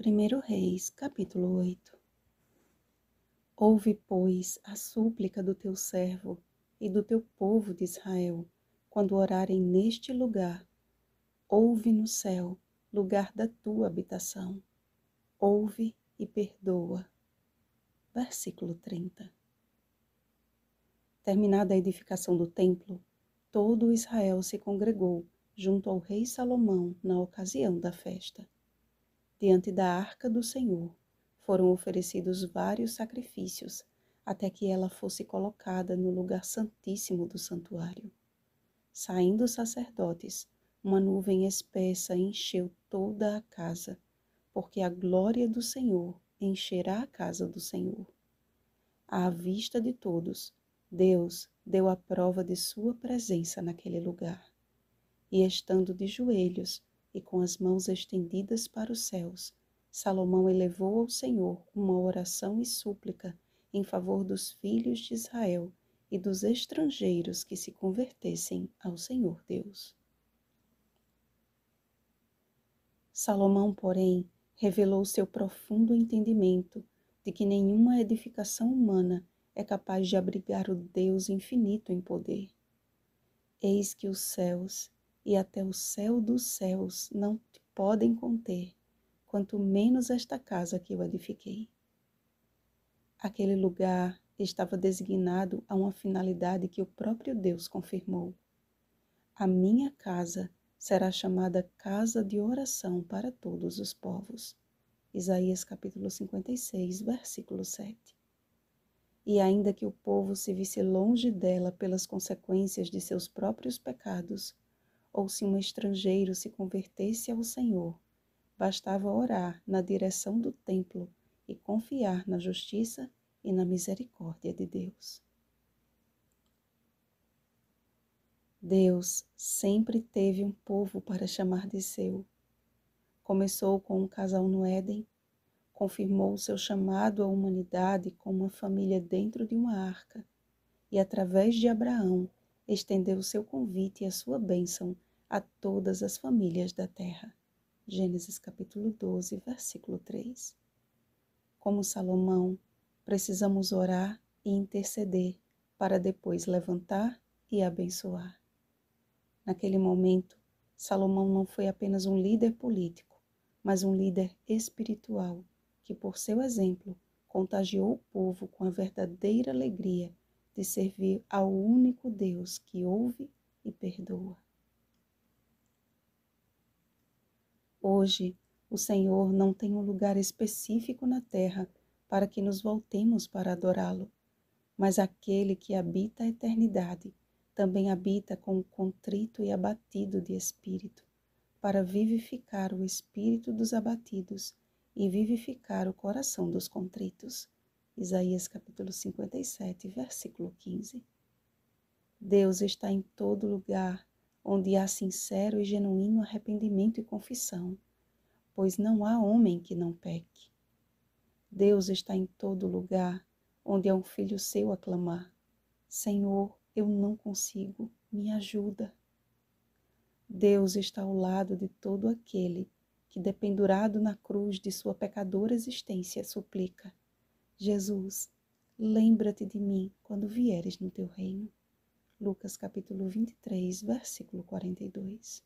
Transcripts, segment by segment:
1 Reis, capítulo 8 Ouve, pois, a súplica do teu servo e do teu povo de Israel, quando orarem neste lugar. Ouve no céu, lugar da tua habitação. Ouve e perdoa. Versículo 30 Terminada a edificação do templo, todo Israel se congregou junto ao rei Salomão na ocasião da festa diante da arca do Senhor foram oferecidos vários sacrifícios, até que ela fosse colocada no lugar santíssimo do santuário. Saindo os sacerdotes, uma nuvem espessa encheu toda a casa, porque a glória do Senhor encherá a casa do Senhor. À vista de todos, Deus deu a prova de sua presença naquele lugar. E estando de joelhos, e com as mãos estendidas para os céus, Salomão elevou ao Senhor uma oração e súplica em favor dos filhos de Israel e dos estrangeiros que se convertessem ao Senhor Deus. Salomão, porém, revelou seu profundo entendimento de que nenhuma edificação humana é capaz de abrigar o Deus infinito em poder. Eis que os céus e até o céu dos céus não te podem conter, quanto menos esta casa que eu edifiquei. Aquele lugar estava designado a uma finalidade que o próprio Deus confirmou. A minha casa será chamada casa de oração para todos os povos. Isaías capítulo 56, versículo 7. E ainda que o povo se visse longe dela pelas consequências de seus próprios pecados, ou se um estrangeiro se convertesse ao Senhor, bastava orar na direção do templo e confiar na justiça e na misericórdia de Deus. Deus sempre teve um povo para chamar de seu. Começou com um casal no Éden, confirmou o seu chamado à humanidade com uma família dentro de uma arca, e através de Abraão estendeu seu convite e a sua bênção a todas as famílias da terra. Gênesis capítulo 12, versículo 3. Como Salomão, precisamos orar e interceder para depois levantar e abençoar. Naquele momento, Salomão não foi apenas um líder político, mas um líder espiritual que, por seu exemplo, contagiou o povo com a verdadeira alegria de servir ao único Deus que ouve e perdoa. Hoje, o Senhor não tem um lugar específico na terra para que nos voltemos para adorá-lo, mas aquele que habita a eternidade também habita com o contrito e abatido de espírito, para vivificar o espírito dos abatidos e vivificar o coração dos contritos. Isaías capítulo 57, versículo 15. Deus está em todo lugar onde há sincero e genuíno arrependimento e confissão, pois não há homem que não peque. Deus está em todo lugar onde há um filho seu a clamar: Senhor, eu não consigo, me ajuda. Deus está ao lado de todo aquele que, dependurado na cruz de sua pecadora existência, suplica: Jesus, lembra-te de mim quando vieres no teu reino. Lucas capítulo 23, versículo 42.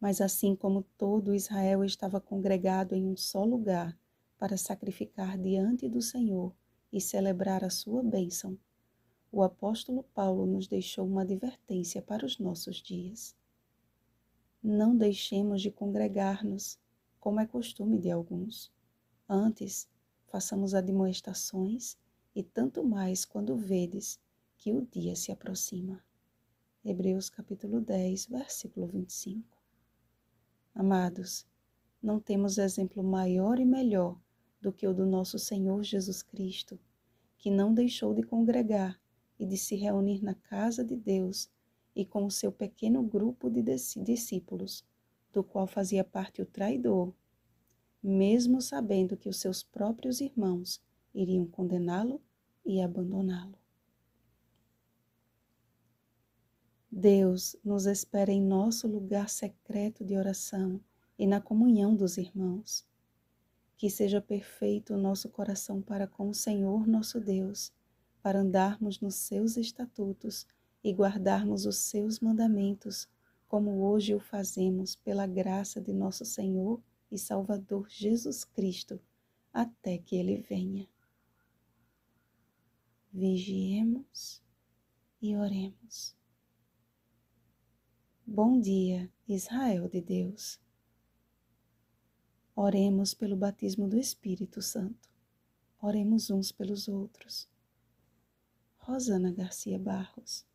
Mas assim como todo Israel estava congregado em um só lugar para sacrificar diante do Senhor e celebrar a sua bênção, o apóstolo Paulo nos deixou uma advertência para os nossos dias. Não deixemos de congregar-nos, como é costume de alguns. Antes, façamos admoestações e tanto mais quando vedes que o dia se aproxima. Hebreus capítulo 10, versículo 25. Amados, não temos exemplo maior e melhor do que o do nosso Senhor Jesus Cristo, que não deixou de congregar e de se reunir na casa de Deus e com o seu pequeno grupo de discípulos, do qual fazia parte o traidor, mesmo sabendo que os seus próprios irmãos iriam condená-lo e abandoná-lo. Deus nos espera em nosso lugar secreto de oração e na comunhão dos irmãos. Que seja perfeito o nosso coração para com o Senhor nosso Deus, para andarmos nos seus estatutos e guardarmos os seus mandamentos, como hoje o fazemos pela graça de nosso Senhor e Salvador Jesus Cristo, até que ele venha vigiemos e oremos. Bom dia, Israel de Deus. Oremos pelo batismo do Espírito Santo. Oremos uns pelos outros. Rosana Garcia Barros